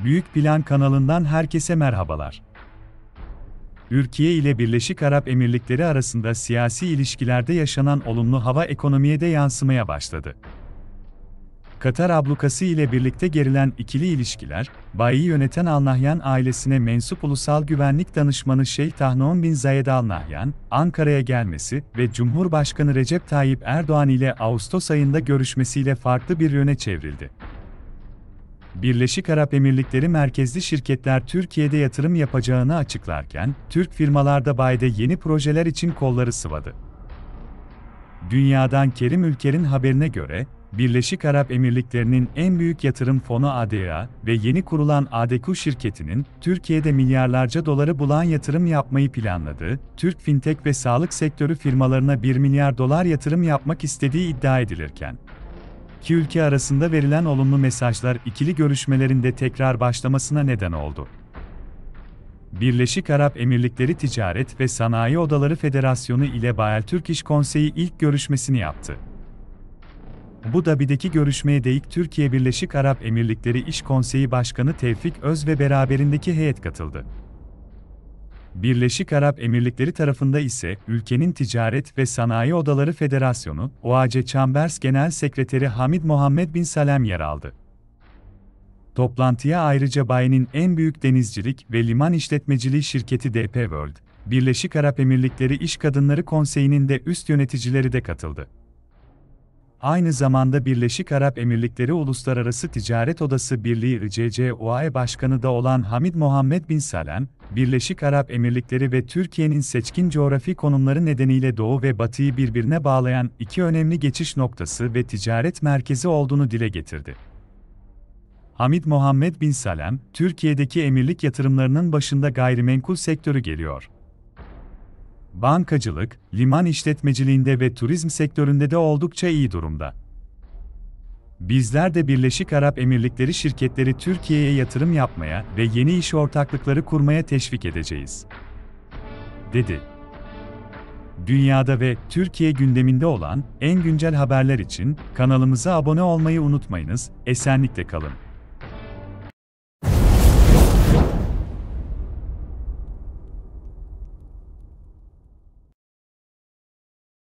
Büyük Plan kanalından herkese merhabalar. Türkiye ile Birleşik Arap Emirlikleri arasında siyasi ilişkilerde yaşanan olumlu hava ekonomiye de yansımaya başladı. Katar ablukası ile birlikte gerilen ikili ilişkiler, Bayi yöneten Al Nahyan ailesine mensup Ulusal Güvenlik Danışmanı Şeyh Tahnon bin Zayed Al Nahyan, Ankara'ya gelmesi ve Cumhurbaşkanı Recep Tayyip Erdoğan ile Ağustos ayında görüşmesiyle farklı bir yöne çevrildi. Birleşik Arap Emirlikleri merkezli şirketler Türkiye'de yatırım yapacağını açıklarken, Türk firmalarda bayda yeni projeler için kolları sıvadı. Dünyadan Kerim Ülker'in haberine göre, Birleşik Arap Emirlikleri'nin en büyük yatırım fonu ADA ve yeni kurulan ADEKU şirketinin Türkiye'de milyarlarca doları bulan yatırım yapmayı planladığı, Türk fintech ve sağlık sektörü firmalarına 1 milyar dolar yatırım yapmak istediği iddia edilirken, iki ülke arasında verilen olumlu mesajlar ikili görüşmelerin de tekrar başlamasına neden oldu. Birleşik Arap Emirlikleri Ticaret ve Sanayi Odaları Federasyonu ile Bayer Türk İş Konseyi ilk görüşmesini yaptı. Bu da birdeki görüşmeye de Türkiye Birleşik Arap Emirlikleri İş Konseyi Başkanı Tevfik Öz ve beraberindeki heyet katıldı. Birleşik Arap Emirlikleri tarafında ise ülkenin Ticaret ve Sanayi Odaları Federasyonu, OAC Chambers Genel Sekreteri Hamid Muhammed Bin Salem yer aldı. Toplantıya ayrıca Bayi'nin en büyük denizcilik ve liman işletmeciliği şirketi DP World, Birleşik Arap Emirlikleri İş Kadınları Konseyi'nin de üst yöneticileri de katıldı. Aynı zamanda Birleşik Arap Emirlikleri Uluslararası Ticaret Odası Birliği ICCOA Başkanı da olan Hamid Muhammed Bin Salem, Birleşik Arap Emirlikleri ve Türkiye'nin seçkin coğrafi konumları nedeniyle Doğu ve Batı'yı birbirine bağlayan iki önemli geçiş noktası ve ticaret merkezi olduğunu dile getirdi. Hamid Muhammed Bin Salem, Türkiye'deki emirlik yatırımlarının başında gayrimenkul sektörü geliyor bankacılık, liman işletmeciliğinde ve turizm sektöründe de oldukça iyi durumda. Bizler de Birleşik Arap Emirlikleri şirketleri Türkiye'ye yatırım yapmaya ve yeni iş ortaklıkları kurmaya teşvik edeceğiz. Dedi. Dünyada ve Türkiye gündeminde olan en güncel haberler için kanalımıza abone olmayı unutmayınız, esenlikle kalın.